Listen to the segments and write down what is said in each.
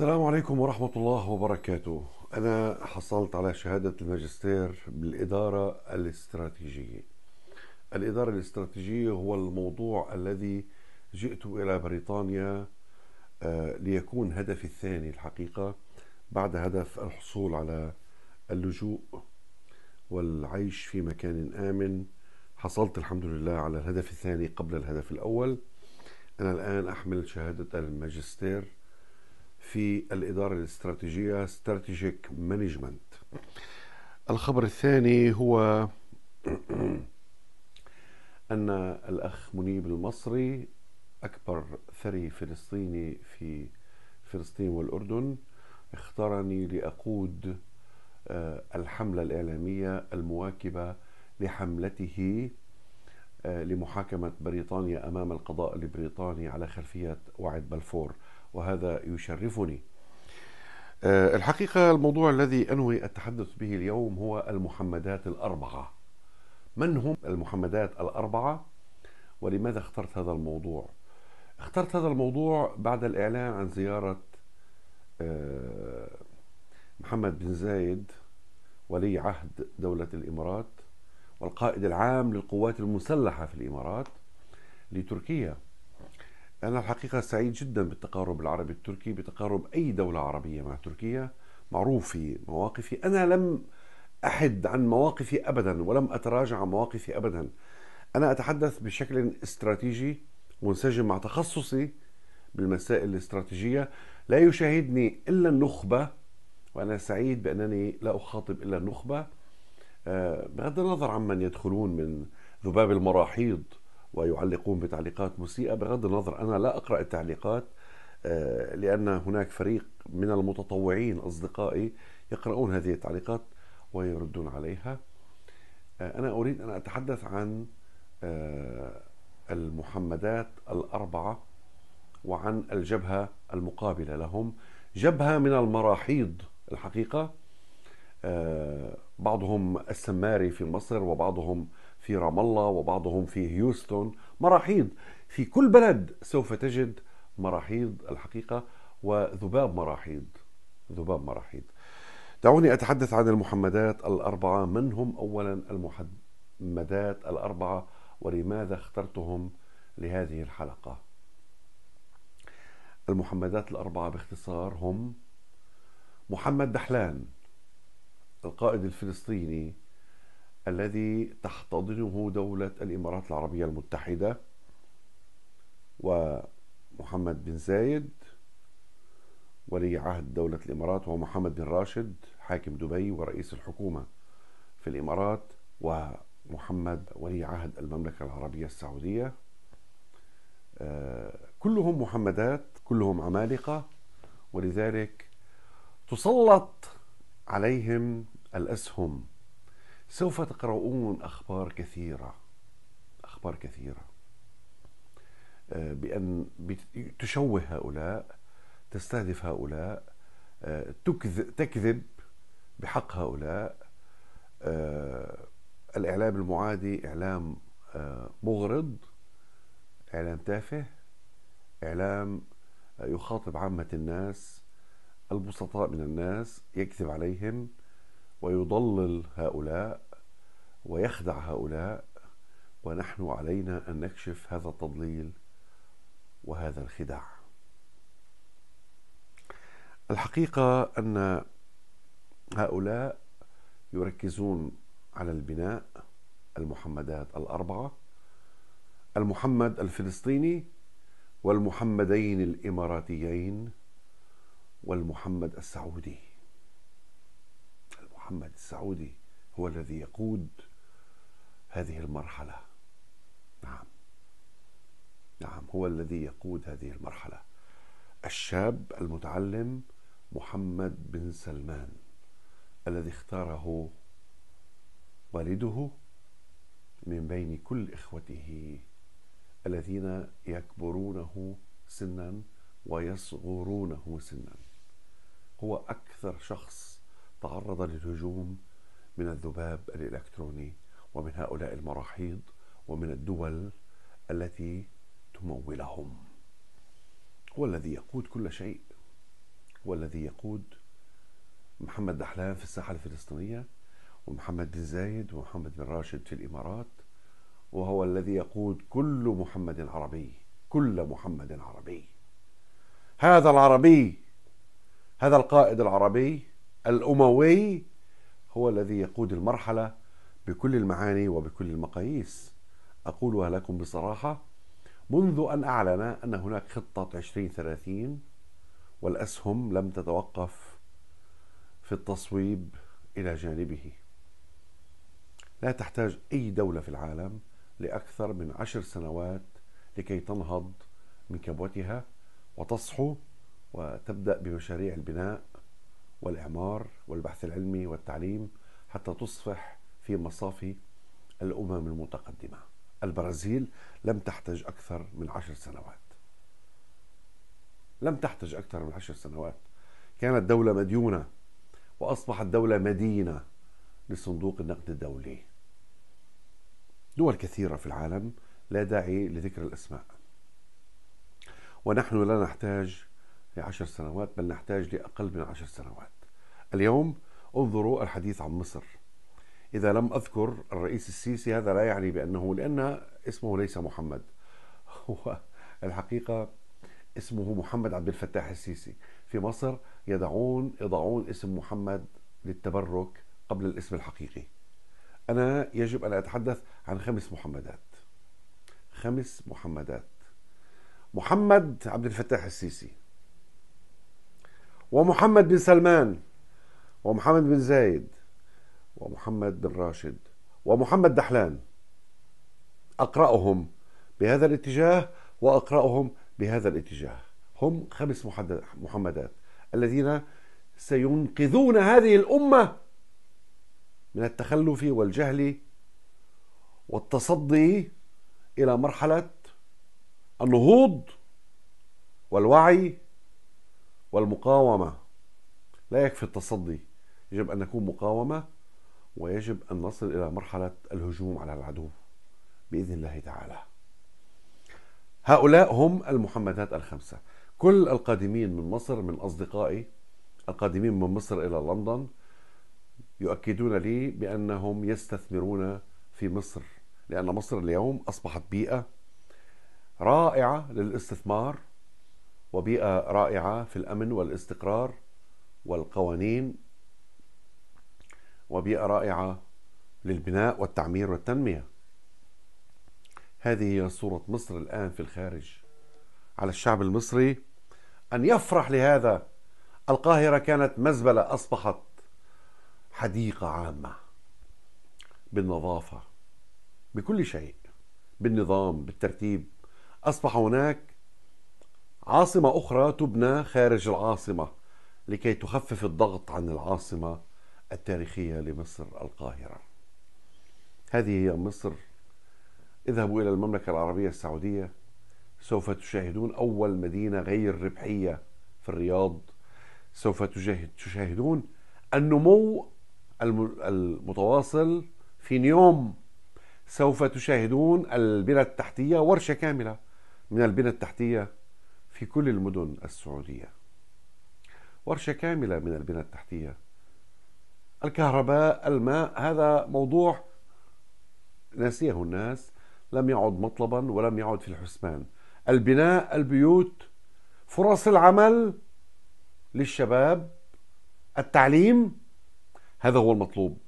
السلام عليكم ورحمة الله وبركاته أنا حصلت على شهادة الماجستير بالإدارة الاستراتيجية الإدارة الاستراتيجية هو الموضوع الذي جئت إلى بريطانيا آه، ليكون هدفي الثاني الحقيقة بعد هدف الحصول على اللجوء والعيش في مكان آمن حصلت الحمد لله على الهدف الثاني قبل الهدف الأول أنا الآن أحمل شهادة الماجستير في الإدارة الاستراتيجية استراتيجيك مانجمنت الخبر الثاني هو أن الأخ منيب المصري أكبر ثري فلسطيني في فلسطين والأردن اختارني لأقود آه، الحملة الإعلامية المواكبة لحملته آه، لمحاكمة بريطانيا أمام القضاء البريطاني على خلفية وعد بلفور وهذا يشرفني آه، الحقيقة الموضوع الذي أنوي التحدث به اليوم هو المحمدات الأربعة من هم المحمدات الأربعة ولماذا اخترت هذا الموضوع اخترت هذا الموضوع بعد الإعلان عن زيارة آه، محمد بن زايد ولي عهد دولة الإمارات والقائد العام للقوات المسلحة في الإمارات لتركيا أنا الحقيقة سعيد جدا بالتقارب العربي التركي بتقارب أي دولة عربية مع تركيا معروف في مواقفي أنا لم أحد عن مواقفي أبدا ولم أتراجع عن مواقفي أبدا أنا أتحدث بشكل استراتيجي منسجم مع تخصصي بالمسائل الاستراتيجية لا يشاهدني إلا النخبة وأنا سعيد بأنني لا أخاطب إلا النخبة آه، بغض النظر عمن يدخلون من ذباب المراحيض ويعلقون بتعليقات مسيئة بغض النظر أنا لا أقرأ التعليقات آه، لأن هناك فريق من المتطوعين أصدقائي يقرؤون هذه التعليقات ويردون عليها آه، أنا أريد أن أتحدث عن آه، المحمدات الأربعة وعن الجبهة المقابلة لهم جبهة من المراحيض الحقيقة بعضهم السماري في مصر وبعضهم في رام الله وبعضهم في هيوستن مراحيض في كل بلد سوف تجد مراحيض الحقيقة وذباب مراحيض ذباب مراحيض دعوني أتحدث عن المحمدات الأربعة من هم أولا المحمدات الأربعة ولماذا اخترتهم لهذه الحلقة المحمدات الأربعة باختصار هم محمد دحلان القائد الفلسطيني الذي تحتضنه دولة الإمارات العربية المتحدة ومحمد بن زايد ولي عهد دولة الإمارات ومحمد بن راشد حاكم دبي ورئيس الحكومة في الإمارات ومحمد ولي عهد المملكة العربية السعودية آه، كلهم محمدات كلهم عمالقة ولذلك تسلط عليهم الأسهم سوف تقرؤون أخبار كثيرة أخبار كثيرة آه، بأن تشوه هؤلاء تستهدف هؤلاء آه، تكذب بحق هؤلاء آه، الإعلام المعادي إعلام مغرض إعلام تافه إعلام يخاطب عامة الناس البسطاء من الناس يكذب عليهم ويضلل هؤلاء ويخدع هؤلاء ونحن علينا ان نكشف هذا التضليل وهذا الخداع الحقيقه ان هؤلاء يركزون على البناء المحمدات الاربعه المحمد الفلسطيني والمحمدين الاماراتيين والمحمد السعودي محمد السعودي هو الذي يقود هذه المرحله نعم نعم هو الذي يقود هذه المرحله الشاب المتعلم محمد بن سلمان الذي اختاره والده من بين كل اخوته الذين يكبرونه سنا ويصغرونه سنا هو اكثر شخص تعرض للهجوم من الذباب الإلكتروني ومن هؤلاء المراحيض ومن الدول التي تمولهم هو الذي يقود كل شيء هو الذي يقود محمد دحلان في الساحة الفلسطينية ومحمد بن زايد ومحمد بن راشد في الإمارات وهو الذي يقود كل محمد عربي كل محمد عربي هذا العربي هذا القائد العربي الأموي هو الذي يقود المرحلة بكل المعاني وبكل المقاييس أقولها لكم بصراحة منذ أن أعلن أن هناك خطة 2030 والأسهم لم تتوقف في التصويب إلى جانبه لا تحتاج أي دولة في العالم لأكثر من عشر سنوات لكي تنهض من كبوتها وتصحو وتبدأ بمشاريع البناء والإعمار والبحث العلمي والتعليم حتى تصبح في مصافي الأمم المتقدمة البرازيل لم تحتج أكثر من عشر سنوات لم تحتج أكثر من عشر سنوات كانت دولة مديونة وأصبحت دولة مدينة لصندوق النقد الدولي دول كثيرة في العالم لا داعي لذكر الأسماء ونحن لا نحتاج لعشر سنوات بل نحتاج لأقل من عشر سنوات اليوم انظروا الحديث عن مصر إذا لم أذكر الرئيس السيسي هذا لا يعني بأنه لأن اسمه ليس محمد هو الحقيقة اسمه محمد عبد الفتاح السيسي في مصر يدعون يضعون اسم محمد للتبرك قبل الاسم الحقيقي أنا يجب أن أتحدث عن خمس محمدات خمس محمدات محمد عبد الفتاح السيسي ومحمد بن سلمان ومحمد بن زايد ومحمد بن راشد ومحمد دحلان أقرأهم بهذا الاتجاه وأقرأهم بهذا الاتجاه هم خمس محمدات الذين سينقذون هذه الأمة من التخلف والجهل والتصدي إلى مرحلة النهوض والوعي والمقاومة لا يكفي التصدي يجب أن نكون مقاومة ويجب أن نصل إلى مرحلة الهجوم على العدو بإذن الله تعالى هؤلاء هم المحمدات الخمسة كل القادمين من مصر من أصدقائي القادمين من مصر إلى لندن يؤكدون لي بأنهم يستثمرون في مصر لأن مصر اليوم أصبحت بيئة رائعة للاستثمار وبيئة رائعة في الأمن والاستقرار والقوانين وبيئة رائعة للبناء والتعمير والتنمية هذه هي صورة مصر الآن في الخارج على الشعب المصري أن يفرح لهذا القاهرة كانت مزبلة أصبحت حديقة عامة بالنظافة بكل شيء بالنظام بالترتيب أصبح هناك عاصمة أخرى تبنى خارج العاصمة لكي تخفف الضغط عن العاصمة التاريخية لمصر القاهرة هذه هي مصر اذهبوا إلى المملكة العربية السعودية سوف تشاهدون أول مدينة غير ربحية في الرياض سوف تشاهدون النمو المتواصل في نيوم سوف تشاهدون البنى التحتية ورشة كاملة من البنى التحتية في كل المدن السعودية ورشة كاملة من البنى التحتية الكهرباء الماء هذا موضوع ناسيه الناس لم يعد مطلبا ولم يعد في الحسبان البناء البيوت فرص العمل للشباب التعليم هذا هو المطلوب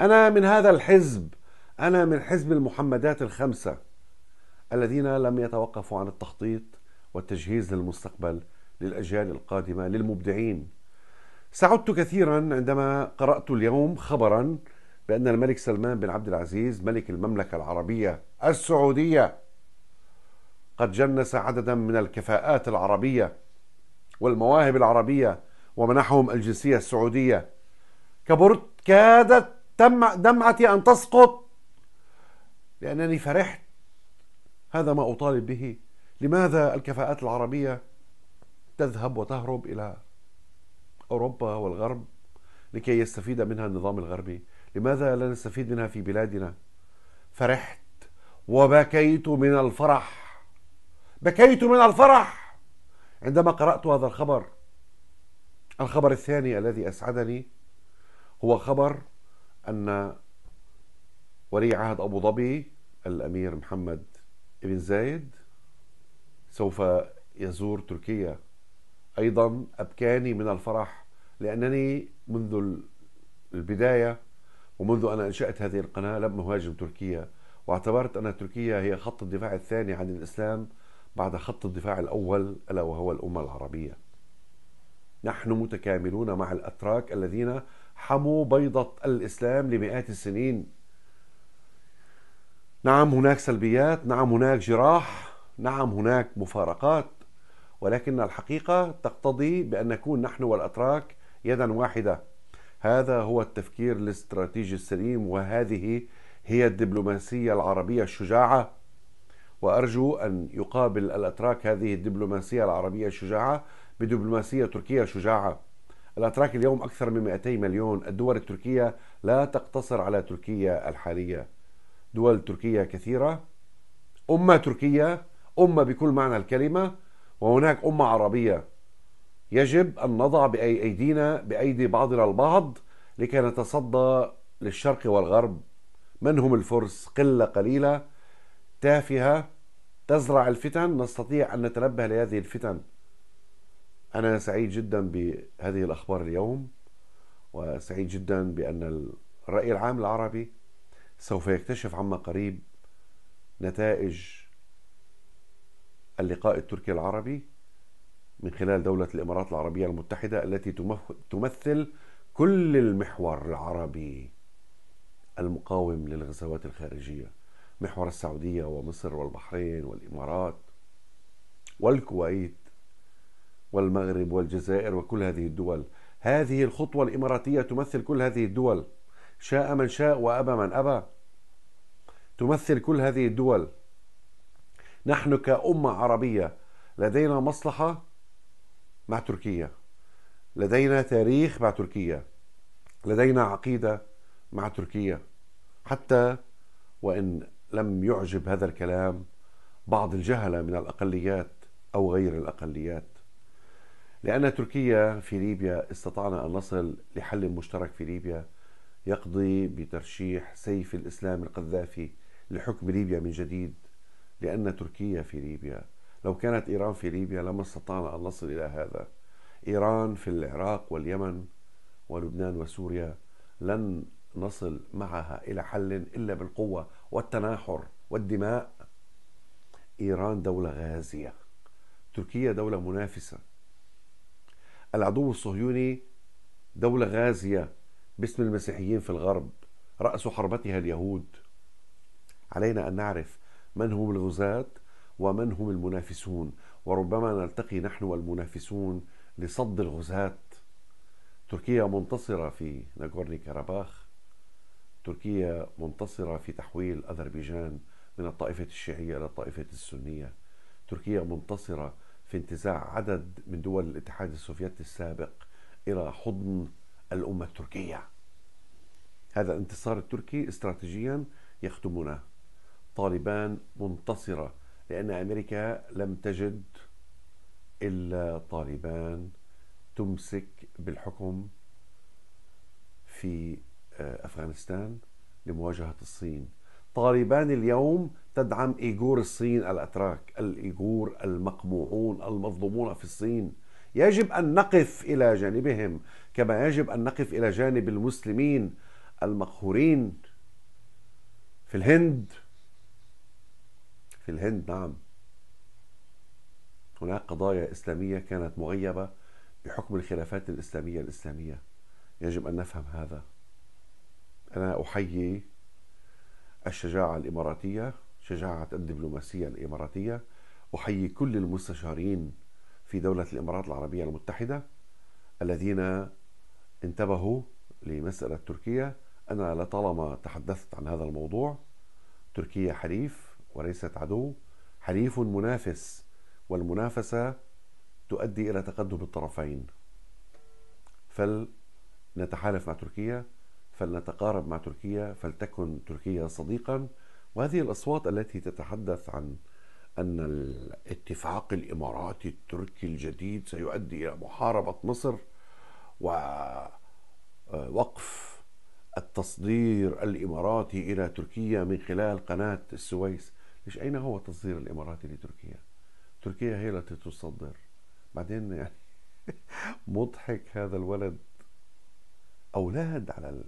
انا من هذا الحزب انا من حزب المحمدات الخمسه الذين لم يتوقفوا عن التخطيط والتجهيز للمستقبل للأجيال القادمة للمبدعين سعدت كثيرا عندما قرأت اليوم خبرا بأن الملك سلمان بن عبد العزيز ملك المملكة العربية السعودية قد جنس عددا من الكفاءات العربية والمواهب العربية ومنحهم الجنسية السعودية كبرت كادت تم دمعتي أن تسقط لأنني فرحت هذا ما أطالب به لماذا الكفاءات العربية تذهب وتهرب إلى أوروبا والغرب لكي يستفيد منها النظام الغربي لماذا لا نستفيد منها في بلادنا فرحت وبكيت من الفرح بكيت من الفرح عندما قرأت هذا الخبر الخبر الثاني الذي أسعدني هو خبر أن ولي عهد أبو ظبي الأمير محمد بن زايد سوف يزور تركيا ايضا ابكاني من الفرح لانني منذ البدايه ومنذ ان انشات هذه القناه لم اهاجم تركيا واعتبرت ان تركيا هي خط الدفاع الثاني عن الاسلام بعد خط الدفاع الاول الا وهو الامه العربيه. نحن متكاملون مع الاتراك الذين حموا بيضه الاسلام لمئات السنين. نعم هناك سلبيات، نعم هناك جراح، نعم هناك مفارقات ولكن الحقيقة تقتضي بأن نكون نحن والأتراك يدا واحدة هذا هو التفكير الاستراتيجي السليم وهذه هي الدبلوماسية العربية الشجاعة وأرجو أن يقابل الأتراك هذه الدبلوماسية العربية الشجاعة بدبلوماسية تركية شجاعة الأتراك اليوم أكثر من 200 مليون الدول التركية لا تقتصر على تركيا الحالية دول تركية كثيرة أمة تركية أمة بكل معنى الكلمة وهناك أمة عربية يجب أن نضع بأيدينا بأيدي بعضنا البعض لكي نتصدى للشرق والغرب من هم الفرس قلة قليلة تافهة تزرع الفتن نستطيع أن نتنبه لهذه الفتن أنا سعيد جدا بهذه الأخبار اليوم وسعيد جدا بأن الرأي العام العربي سوف يكتشف عما قريب نتائج اللقاء التركي العربي من خلال دولة الإمارات العربية المتحدة التي تمثل كل المحور العربي المقاوم للغزوات الخارجية محور السعودية ومصر والبحرين والإمارات والكويت والمغرب والجزائر وكل هذه الدول هذه الخطوة الإماراتية تمثل كل هذه الدول شاء من شاء وأبى من أبى تمثل كل هذه الدول نحن كأمة عربية لدينا مصلحة مع تركيا لدينا تاريخ مع تركيا لدينا عقيدة مع تركيا حتى وإن لم يعجب هذا الكلام بعض الجهلة من الأقليات أو غير الأقليات لأن تركيا في ليبيا استطعنا أن نصل لحل مشترك في ليبيا يقضي بترشيح سيف الإسلام القذافي لحكم ليبيا من جديد لأن تركيا في ليبيا لو كانت إيران في ليبيا لما استطعنا أن نصل إلى هذا إيران في العراق واليمن ولبنان وسوريا لن نصل معها إلى حل إلا بالقوة والتناحر والدماء إيران دولة غازية تركيا دولة منافسة العدو الصهيوني دولة غازية باسم المسيحيين في الغرب رأس حربتها اليهود علينا أن نعرف من هم الغزاة ومن هم المنافسون وربما نلتقي نحن والمنافسون لصد الغزاة تركيا منتصرة في ناغورني كاراباخ تركيا منتصرة في تحويل أذربيجان من الطائفة الشيعية إلى الطائفة السنية تركيا منتصرة في انتزاع عدد من دول الاتحاد السوفيتي السابق إلى حضن الأمة التركية هذا الانتصار التركي استراتيجيا يخدمنا طالبان منتصرة لأن أمريكا لم تجد إلا طالبان تمسك بالحكم في آه، أفغانستان لمواجهة الصين طالبان اليوم تدعم إيغور الصين الأتراك الإيغور المقموعون المظلومون في الصين يجب أن نقف إلى جانبهم كما يجب أن نقف إلى جانب المسلمين المقهورين في الهند في الهند نعم هناك قضايا إسلامية كانت مغيبة بحكم الخلافات الإسلامية الإسلامية يجب أن نفهم هذا أنا أحيي الشجاعة الإماراتية شجاعة الدبلوماسية الإماراتية أحيي كل المستشارين في دولة الإمارات العربية المتحدة الذين انتبهوا لمسألة تركيا أنا لطالما تحدثت عن هذا الموضوع تركيا حليف وليست عدو حليف منافس والمنافسة تؤدي إلى تقدم الطرفين فلنتحالف مع تركيا فلنتقارب مع تركيا فلتكن تركيا صديقا وهذه الأصوات التي تتحدث عن أن الاتفاق الإماراتي التركي الجديد سيؤدي إلى محاربة مصر ووقف آه، التصدير الإماراتي إلى تركيا من خلال قناة السويس مش أين هو التصدير الإماراتي لتركيا تركيا هي التي تصدر بعدين يعني مضحك هذا الولد أولاد على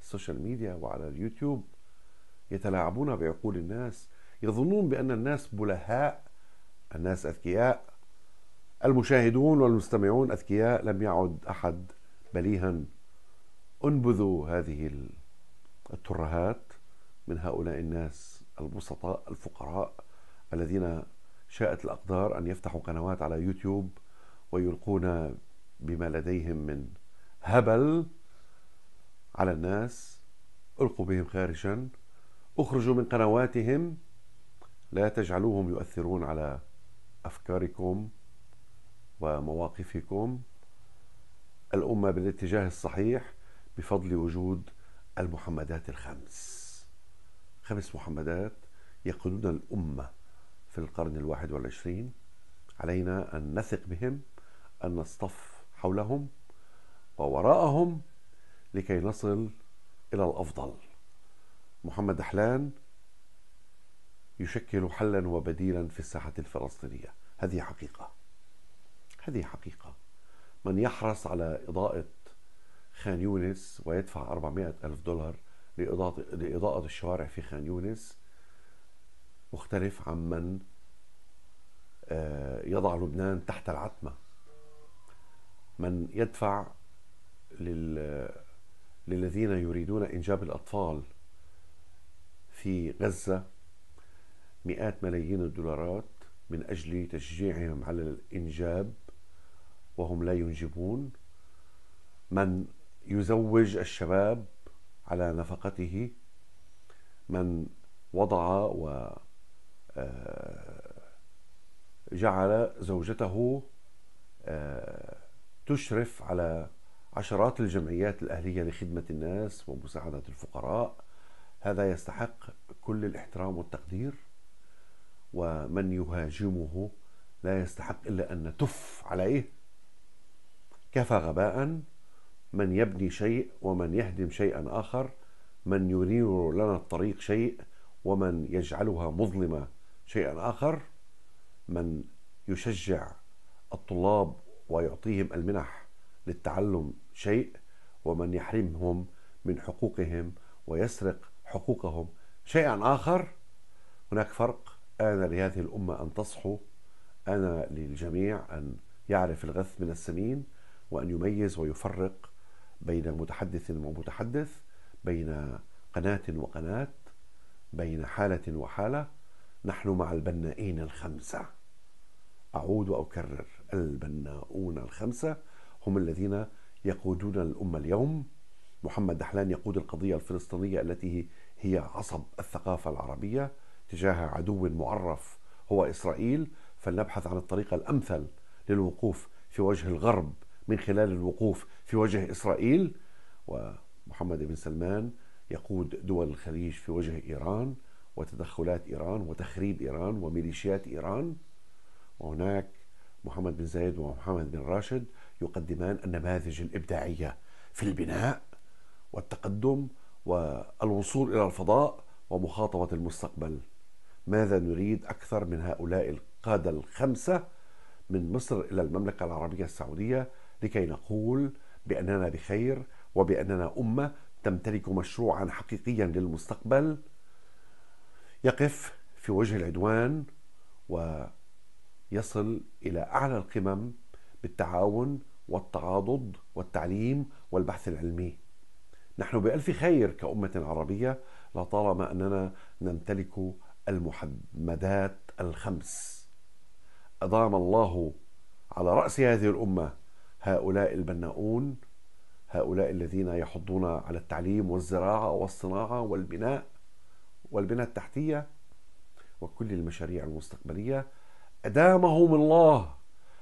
السوشيال ميديا وعلى اليوتيوب يتلاعبون بعقول الناس يظنون بأن الناس بلهاء الناس أذكياء المشاهدون والمستمعون أذكياء لم يعد أحد بليها انبذوا هذه الترهات من هؤلاء الناس البسطاء الفقراء الذين شاءت الأقدار أن يفتحوا قنوات على يوتيوب ويلقون بما لديهم من هبل على الناس القوا بهم خارجا اخرجوا من قنواتهم لا تجعلوهم يؤثرون على افكاركم ومواقفكم الامه بالاتجاه الصحيح بفضل وجود المحمدات الخمس خمس محمدات يقودون الأمة في القرن الواحد والعشرين علينا أن نثق بهم أن نصطف حولهم ووراءهم لكي نصل إلى الأفضل محمد دحلان يشكل حلا وبديلا في الساحة الفلسطينية هذه حقيقة هذه حقيقة من يحرص على إضاءة خان يونس ويدفع 400 ألف دولار لإضاءة, الشوارع في خان يونس مختلف عمن آه، يضع لبنان تحت العتمة من يدفع لل... للذين يريدون إنجاب الأطفال في غزة مئات ملايين الدولارات من أجل تشجيعهم على الإنجاب وهم لا ينجبون من يزوج الشباب على نفقته من وضع و آه، جعل زوجته آه، تشرف على عشرات الجمعيات الأهلية لخدمة الناس ومساعدة الفقراء هذا يستحق كل الاحترام والتقدير ومن يهاجمه لا يستحق إلا أن نتف عليه كفى غباء من يبني شيء ومن يهدم شيئا آخر من ينير لنا الطريق شيء ومن يجعلها مظلمة شيئا آخر من يشجع الطلاب ويعطيهم المنح للتعلم شيء ومن يحرمهم من حقوقهم ويسرق حقوقهم شيئا آخر هناك فرق آن لهذه الأمة أن تصحو آن للجميع أن يعرف الغث من السمين وأن يميز ويفرق بين متحدث ومتحدث بين قناة وقناة بين حالة وحالة نحن مع البنائين الخمسة أعود وأكرر البناؤون الخمسة هم الذين يقودون الأمة اليوم محمد دحلان يقود القضية الفلسطينية التي هي عصب الثقافة العربية تجاه عدو معرف هو إسرائيل فلنبحث عن الطريقة الأمثل للوقوف في وجه الغرب من خلال الوقوف في وجه إسرائيل ومحمد بن سلمان يقود دول الخليج في وجه إيران وتدخلات إيران وتخريب إيران وميليشيات إيران وهناك محمد بن زايد ومحمد بن راشد يقدمان النماذج الإبداعية في البناء والتقدم والوصول إلى الفضاء ومخاطبة المستقبل ماذا نريد أكثر من هؤلاء القادة الخمسة من مصر إلى المملكة العربية السعودية لكي نقول بأننا بخير وبأننا أمة تمتلك مشروعا حقيقيا للمستقبل يقف في وجه العدوان ويصل إلى أعلى القمم بالتعاون والتعاضد والتعليم والبحث العلمي نحن بألف خير كأمة عربية لطالما أننا نمتلك المحمدات الخمس أضام الله على رأس هذه الأمة هؤلاء البناؤون هؤلاء الذين يحضون على التعليم والزراعة والصناعة والبناء والبنى التحتية وكل المشاريع المستقبلية أدامهم الله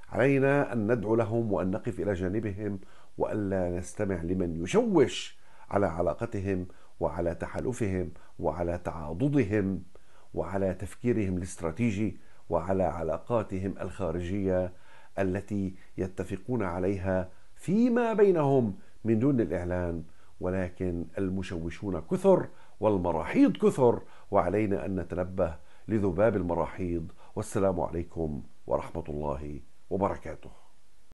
علينا أن ندعو لهم وأن نقف إلى جانبهم وألا نستمع لمن يشوش على علاقتهم وعلى تحالفهم وعلى تعاضدهم وعلى تفكيرهم الاستراتيجي وعلى علاقاتهم الخارجيه التي يتفقون عليها فيما بينهم من دون الإعلان ولكن المشوشون كثر والمراحيض كثر وعلينا أن نتنبه لذباب المراحيض والسلام عليكم ورحمة الله وبركاته